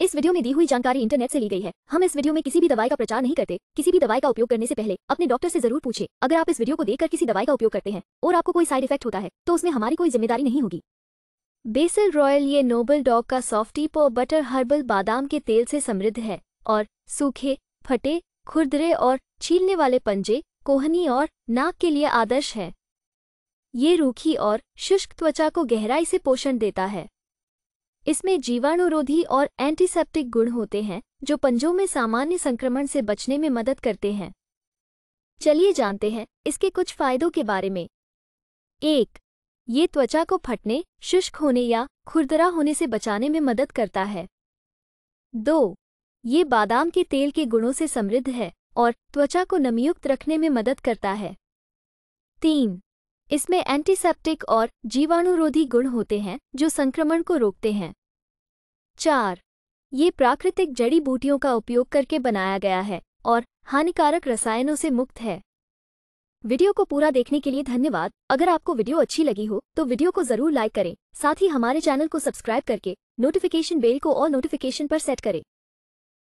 इस वीडियो में दी हुई जानकारी इंटरनेट से ली गई है हम इस वीडियो में किसी भी दवाई का प्रचार नहीं करते किसी भी दवाई का उपयोग करने से पहले अपने डॉक्टर से जरूर पूछे अगर आप इस वीडियो को देखकर किसी दवाई का उपयोग करते हैं और आपको कोई साइड इफेक्ट होता है तो उसमें हमारी कोई जिम्मेदारी नहीं होगी बेसल रॉयल ये नोबल डॉग का सॉफ्टी और बटर हर्बल बादाम के तेल से समृद्ध है और सूखे फटे खुरदरे और छीलने वाले पंजे कोहनी और नाक के लिए आदर्श है ये रूखी और शुष्क त्वचा को गहराई से पोषण देता है इसमें जीवाणुरोधी और एंटीसेप्टिक गुण होते हैं जो पंजों में सामान्य संक्रमण से बचने में मदद करते हैं चलिए जानते हैं इसके कुछ फायदों के बारे में एक ये त्वचा को फटने शुष्क होने या खुरदरा होने से बचाने में मदद करता है दो ये बादाम के तेल के गुणों से समृद्ध है और त्वचा को नमीयुक्त रखने में मदद करता है तीन इसमें एंटीसेप्टिक और जीवाणुरोधी गुण होते हैं जो संक्रमण को रोकते हैं चार ये प्राकृतिक जड़ी बूटियों का उपयोग करके बनाया गया है और हानिकारक रसायनों से मुक्त है वीडियो को पूरा देखने के लिए धन्यवाद अगर आपको वीडियो अच्छी लगी हो तो वीडियो को जरूर लाइक करें साथ ही हमारे चैनल को सब्सक्राइब करके नोटिफिकेशन बेल को और नोटिफिकेशन पर सेट करें